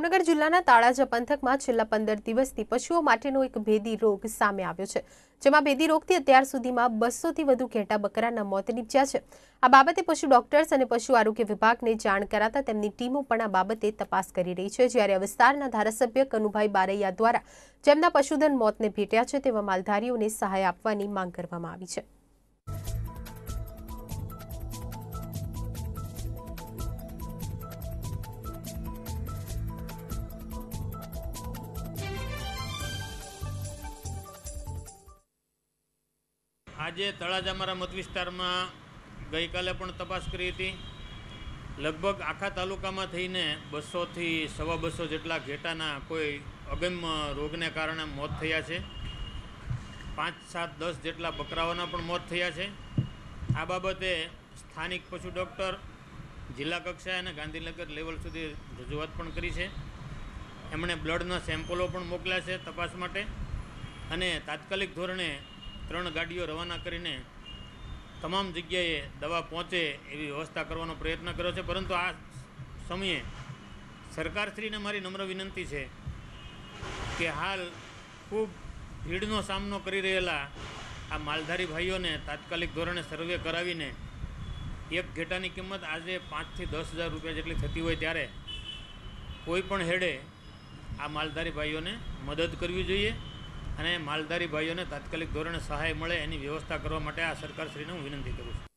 અમદાવાદ જિલ્લાના તાળાજા પંતક માં છેલ્લા 15 દિવસથી પશુઓ માટેનો એક ભેદી રોગ સામે આવ્યો છે જેમાં ભેદી રોગથી અત્યાર સુધીમાં 200 થી વધુ ઘેટા બકરાના મોત નીપ્યા છે આ બાબતે પશુ ડોક્ટર્સ અને પશુ આરોગ્ય વિભાગને જાણ કરાતા તેમની ટીમો પણા બાબતે તપાસ કરી રહી છે જ્યારે વિસ્તારના ધારાસભ્ય કનુભાઈ બારૈયા દ્વારા જેના પશુધન મોતને ભેટ્યા છે તેવા માલધારીઓને સહાય આપવાની માંગ કરવામાં આવી છે આજે તળાજા મારા મત વિસ્તારમાં ગઈકાલે પણ તપાસ કરી હતી લગભગ આખા તાલુકામાં થઈને બસોથી સવા બસો જેટલા ઘેટાના કોઈ અગમ્ય રોગને કારણે મોત થયા છે પાંચ સાત દસ જેટલા બકરાઓના પણ મોત થયા છે આ બાબતે સ્થાનિક પશુ ડૉક્ટર જિલ્લા કક્ષાએ અને ગાંધીનગર લેવલ સુધી રજૂઆત પણ કરી છે એમણે બ્લડના સેમ્પલો પણ મોકલ્યા છે તપાસ માટે અને તાત્કાલિક ધોરણે ત્રણ ગાડીઓ રવાના કરીને તમામ જગ્યાએ દવા પહોંચે એવી વ્યવસ્થા કરવાનો પ્રયત્ન કર્યો છે પરંતુ આ સમયે સરકારશ્રીને મારી નમ્ર વિનંતી છે કે હાલ ખૂબ ભીડનો સામનો કરી રહેલા આ માલધારી ભાઈઓને તાત્કાલિક ધોરણે સર્વે કરાવીને એક ઘેટાની કિંમત આજે પાંચથી દસ હજાર રૂપિયા જેટલી થતી હોય ત્યારે કોઈ પણ હેડે આ માલધારી ભાઈઓને મદદ કરવી જોઈએ અને માલધારી ભાઈઓને તાત્કાલિક ધોરણે સહાય મળે એની વ્યવસ્થા કરવા માટે આ સરકારશ્રીને હું વિનંતી કરું છું